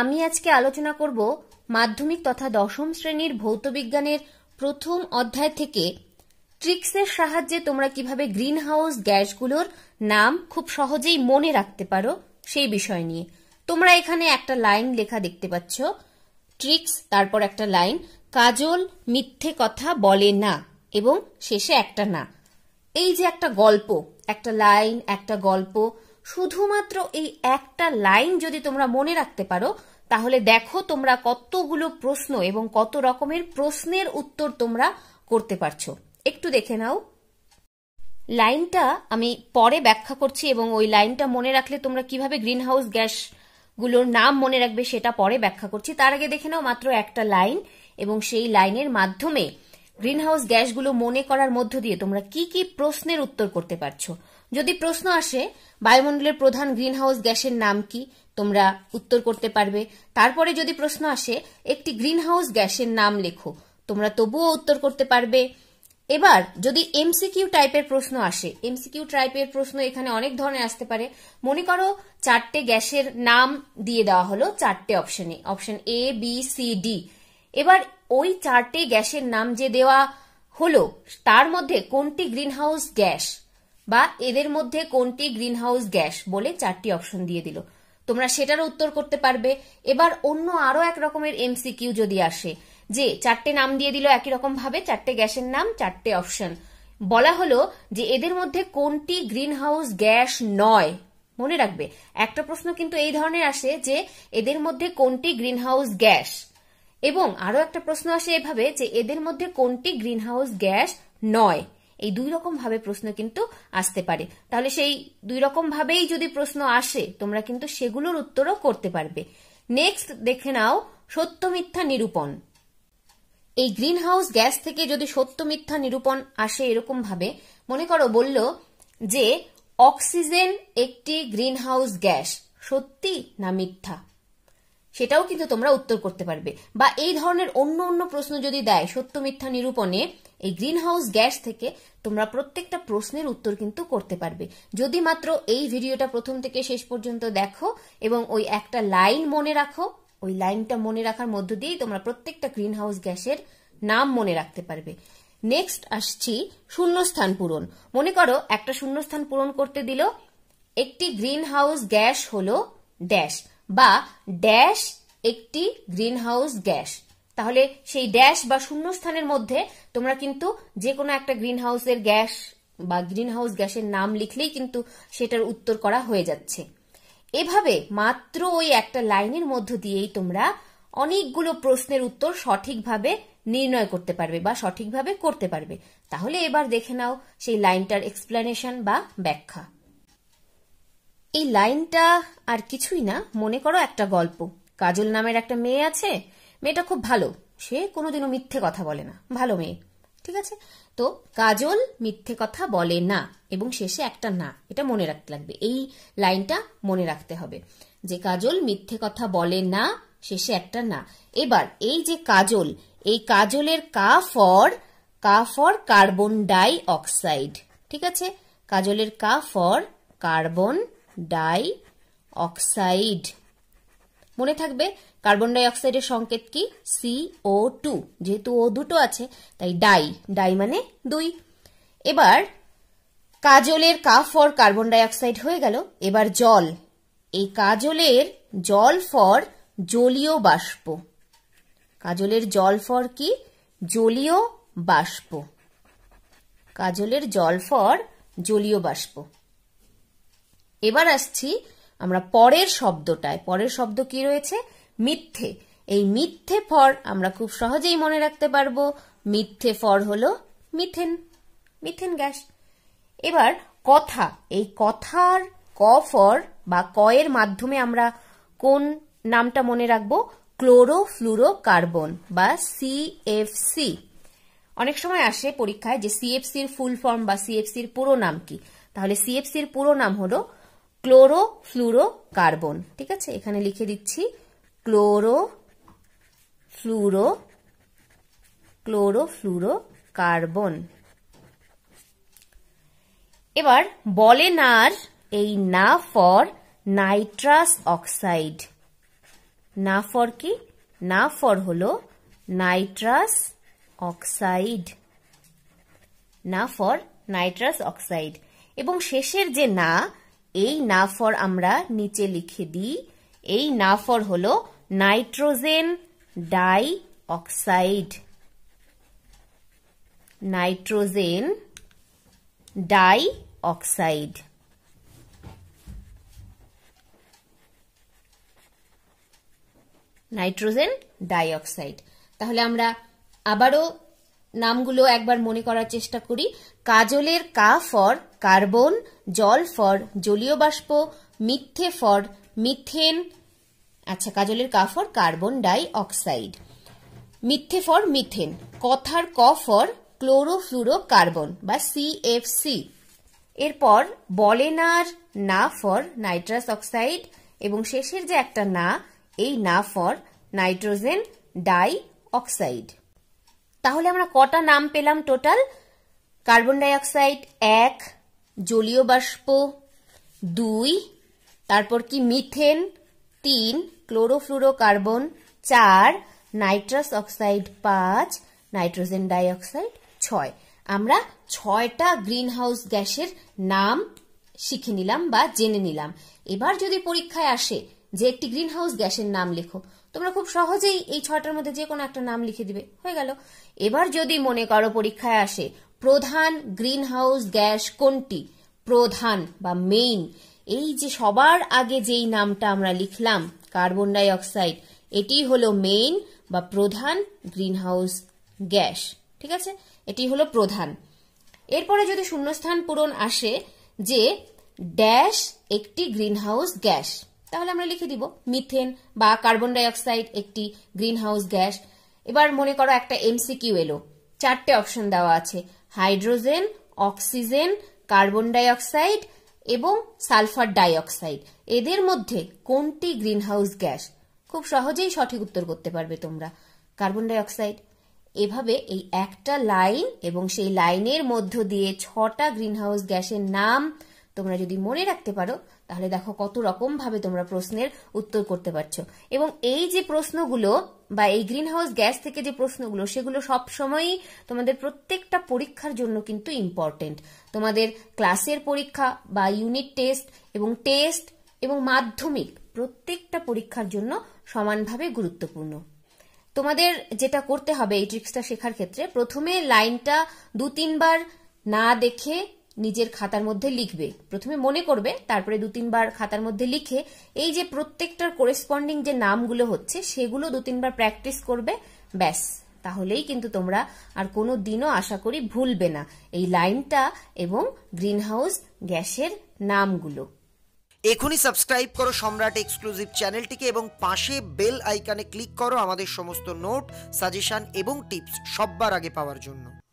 আমি আজকে আলোচনা করব মাধ্যমিক তথা দশম শ্রেণীর ভৌতবিজ্ঞানের প্রথম অধ্যায় থেকে ট্রিক্সের সাহায্যে তোমরা কিভাবে গ্রিন হাউস গ্যাসগুলোর নাম খুব সহজেই মনে রাখতে পারো সেই বিষয় নিয়ে তোমরা এখানে একটা লাইন লেখা দেখতে পাচ্ছ ট্রিক্স তারপর একটা লাইন কাজল মিথ্যে কথা বলে না এবং শেষে একটা না এই যে একটা গল্প একটা লাইন একটা গল্প শুধুমাত্র এই একটা লাইন যদি তোমরা মনে রাখতে পারো তাহলে দেখো তোমরা কতগুলো প্রশ্ন এবং কত রকমের প্রশ্নের উত্তর তোমরা করতে পারছো একটু দেখে নাও লাইনটা আমি পরে ব্যাখ্যা করছি এবং ওই লাইনটা মনে রাখলে তোমরা কিভাবে গ্রিন হাউস গ্যাস গুলোর নাম মনে রাখবে সেটা পরে ব্যাখ্যা করছি তার আগে দেখে নাও মাত্র একটা লাইন এবং সেই লাইনের মাধ্যমে গ্রিনহাউস গ্যাসগুলো মনে করার মধ্য দিয়ে তোমরা কি কি প্রশ্নের উত্তর করতে পারছো যদি প্রশ্ন আসে বায়ুমণ্ডলের প্রধান গ্রিনহাউস গ্যাসের নাম কি তোমরা উত্তর করতে পারবে তারপরে যদি প্রশ্ন আসে একটি গ্রিনহাউস গ্যাসের নাম লেখো তোমরা তবুও উত্তর করতে পারবে এবার যদি এমসিকিউ টাইপের প্রশ্ন আসে এমসিকিউ টাইপের প্রশ্ন এখানে অনেক ধরনের আসতে পারে মনে করো চারটে গ্যাসের নাম দিয়ে দেওয়া হলো চারটে অপশনে option A B C D এবার ওই চারটে গ্যাসের নাম যে দেওয়া হলো তার মধ্যে কোনটি গ্রিনহাউস গ্যাস বা এদের মধ্যে কোনটি গ্রিনহাউস গ্যাস বলে চারটি অপশন দিয়ে দিল তোমরা সেটার উত্তর করতে পারবে এবার অন্য আরো এক রকমের এমসিকিউ যদি আসে যে চারটে নাম দিয়ে দিল একই রকম ভাবে চারটে গ্যাসের নাম চারটে অপশন বলা হলো যে এদের মধ্যে কোনটি গ্রিনহাউস গ্যাস নয় মনে রাখবে একটা প্রশ্ন কিন্তু এই ধরনের আসে যে এদের মধ্যে কোনটি গ্রিনহাউস গ্যাস এবং আরো একটা প্রশ্ন আসে এভাবে যে এদের মধ্যে কোনটি গ্রিনহাউস গ্যাস নয় এই দুই রকম ভাবে প্রশ্ন কিন্তু আসতে পারে তাহলে সেই দুই রকম ভাবেই যদি প্রশ্ন আসে তোমরা কিন্তু সেগুলোর উত্তরও করতে পারবে নেক্সট দেখে নাও সত্য মিথ্যা নিরূপণ এই গ্রিন হাউস গ্যাস থেকে যদি সত্য মিথ্যা নিরূপণ আসে এরকম ভাবে মনে করো বলল যে অক্সিজেন একটি গ্রিন হাউস গ্যাস সত্যি না মিথ্যা সেটাও কিন্তু তোমরা উত্তর করতে পারবে বা এই ধরনের অন্য অন্য প্রশ্ন যদি দেয় সত্য মিথ্যা নিরূপণে এই গ্রিন হাউস গ্যাস থেকে তোমরা প্রত্যেকটা প্রশ্নের উত্তর কিন্তু করতে পারবে যদি মাত্র এই ভিডিওটা প্রথম থেকে শেষ পর্যন্ত দেখো এবং ওই একটা লাইন মনে রাখো ওই লাইনটা মনে রাখার মধ্য দিয়েই তোমরা প্রত্যেকটা গ্রিন হাউস গ্যাসের নাম মনে রাখতে পারবে নেক্সট আসছি শূন্যস্থান পূরণ মনে করো একটা শূন্যস্থান পূরণ করতে দিল একটি গ্রিন হাউস গ্যাস হল ড্যাশ বা ড্যাশ একটি গ্রিন হাউস গ্যাস তাহলে সেই ড্যাশ বা শূন্য স্থানের মধ্যে তোমরা কিন্তু যে কোনো একটা গ্রিন হাউসের গ্যাস বা গ্রিন হাউস গ্যাসের নাম লিখলেই কিন্তু সেটার উত্তর করা হয়ে যাচ্ছে এভাবে মাত্র ওই একটা লাইনের মধ্য দিয়েই তোমরা অনেকগুলো প্রশ্নের উত্তর সঠিকভাবে নির্ণয় করতে পারবে বা সঠিকভাবে করতে পারবে তাহলে এবার দেখে নাও সেই লাইনটার এক্সপ্লেনেশন বা ব্যাখ্যা এই লাইনটা আর কিছুই না মনে করো একটা গল্প কাজল নামের একটা মেয়ে আছে মেয়েটা খুব ভালো সে কোনোদিনও মিথ্যে কথা বলে না ভালো মেয়ে ঠিক আছে তো কাজল মিথ্যে কথা বলে না এবং শেষে একটা না এটা মনে রাখতে লাগবে এই লাইনটা মনে রাখতে হবে যে কাজল মিথ্যে কথা বলে না শেষে একটা না এবার এই যে কাজল এই কাজলের কা ফর কা ফর কার্বন ডাই অক্সাইড ঠিক আছে কাজলের কা ফর কার্বন ডাই অক্সাইড মনে থাকবে কার্বন ডাইঅক্সাইডের সংকেত কি সি ও টু যেহেতু ও দুটো আছে তাই ডাই ডাই মানে দুই এবার কাজলের কা ফর কার্বন ডাইঅক্সাইড হয়ে গেল এবার জল এই কাজলের জল ফর জলীয় বাষ্প কাজলের জল ফর কি জলীয় বাষ্প কাজলের জল ফর জলীয় বাষ্প এবার আসছি আমরা পরের শব্দটায় পরের শব্দ কি রয়েছে মিথ্যে এই মিথ্যে ফর আমরা খুব সহজেই মনে রাখতে পারবো মিথ্যে ফর হলো মিথেন মিথেন গ্যাস এবার কথা এই কথার ক ফর বা কয়ের মাধ্যমে আমরা কোন নামটা মনে রাখবো কার্বন বা সিএফসি অনেক সময় আসে পরীক্ষায় যে সিএফসির ফুল ফর্ম বা সিএফসির পুরো নাম কি তাহলে সিএফসির পুরো নাম হলো ক্লোরো ফ্লুরো কার্বন ঠিক আছে এখানে লিখে দিচ্ছি chloro fluoro chlorofluorocarbon এবার বলে নার এই না ফর নাইট্রাস অক্সাইড না ফর কি না ফর হল নাইট্রাস অক্সাইড না ফর নাইট্রাস অক্সাইড এবং শেষের যে না এই নাফর আমরা নিচে লিখে দিই এই নাফর হল nitrogen dioxide nitrogen dioxide nitrogen dioxide তাহলে আমরা আবারও নামগুলো একবার মনে করার চেষ্টা করি কাজলের কা ফর কার্বন জল ফর জলীয় বাষ্প মিথ্যে ফর মিথেন আচ্ছা কাজলের কা ফর কার্বন ডাই অক্সাইড মিথ্যে ফর মিথেন কথার ক ফর ক্লোরোফ্লুরো কার্বন বা সিএফসি এরপর বলেনার না ফর নাইট্রাস অক্সাইড এবং শেষের যে একটা না এই না ফর নাইট্রোজেন ডাই অক্সাইড তাহলে আমরা কটা নাম পেলাম টোটাল কার্বন ডাইঅক্সাইড এক জলীয় বাষ্প দুই তারপর কি মিথেন তিন কার্বন চার নাইট্রাস অক্সাইড পাঁচ নাইট্রোজেন ডাইঅক্সাইড ছয় আমরা ছয়টা গ্রিন হাউস গ্যাসের নাম শিখে নিলাম বা জেনে নিলাম এবার যদি পরীক্ষায় আসে যে একটি গ্রিন হাউস গ্যাসের নাম লেখো তোমরা খুব সহজেই এই ছটার মধ্যে যে কোনো একটা নাম লিখে দিবে হয়ে গেল এবার যদি মনে করো পরীক্ষায় আসে প্রধান গ্রিন হাউস গ্যাস কোনটি প্রধান বা মেইন এই যে সবার আগে যেই নামটা আমরা লিখলাম কার্বন ডাই অক্সাইড এটি হলো মেইন বা প্রধান গ্রিন হাউস গ্যাস ঠিক আছে এটি হলো প্রধান এরপরে যদি শূন্যস্থান পূরণ আসে যে ড্যাশ একটি গ্রিন হাউস গ্যাস তাহলে আমরা লিখে দিব মিথেন বা কার্বন ডাইঅক্সাইড একটি গ্রিনহাউস গ্যাস এবার মনে করো একটা এমসিকিউ এলো চারটে অপশন দেওয়া আছে হাইড্রোজেন অক্সিজেন কার্বন ডাইঅক্সাইড এবং সালফার ডাইঅক্সাইড এদের মধ্যে কোনটি হাউস গ্যাস খুব সহজেই সঠিক উত্তর করতে পারবে তোমরা কার্বন ডাইঅক্সাইড এভাবে এই একটা লাইন এবং সেই লাইনের মধ্য দিয়ে ছটা গ্রিনহাউস গ্যাসের নাম তোমরা যদি মনে রাখতে পারো তাহলে দেখো কত রকম ভাবে তোমরা প্রশ্নের উত্তর করতে পারছো এবং এই যে প্রশ্নগুলো বা এই গ্রিন হাউস গ্যাস থেকে যে প্রশ্নগুলো সেগুলো সব তোমাদের প্রত্যেকটা পরীক্ষার জন্য কিন্তু ইম্পর্টেন্ট তোমাদের ক্লাসের পরীক্ষা বা ইউনিট টেস্ট এবং টেস্ট এবং মাধ্যমিক প্রত্যেকটা পরীক্ষার জন্য সমানভাবে গুরুত্বপূর্ণ তোমাদের যেটা করতে হবে এই ট্রিক্সটা শেখার ক্ষেত্রে প্রথমে লাইনটা দু তিনবার না দেখে নিজের খাতার মধ্যে লিখবে প্রথমে মনে করবে তারপরে দু তিনবার খাতার মধ্যে লিখে এই যে প্রত্যেকটার করেসপন্ডিং যে নামগুলো হচ্ছে সেগুলো দু তিনবার প্র্যাকটিস করবে ব্যাস তাহলেই কিন্তু তোমরা আর কোনো দিনও আশা করি ভুলবে না এই লাইনটা এবং গ্রিনহাউস গ্যাসের নামগুলো এখনই সাবস্ক্রাইব করো সম্রাট এক্সক্লুসিভ চ্যানেলটিকে এবং পাশে বেল আইকানে ক্লিক করো আমাদের সমস্ত নোট সাজেশন এবং টিপস সব্বার আগে পাওয়ার জন্য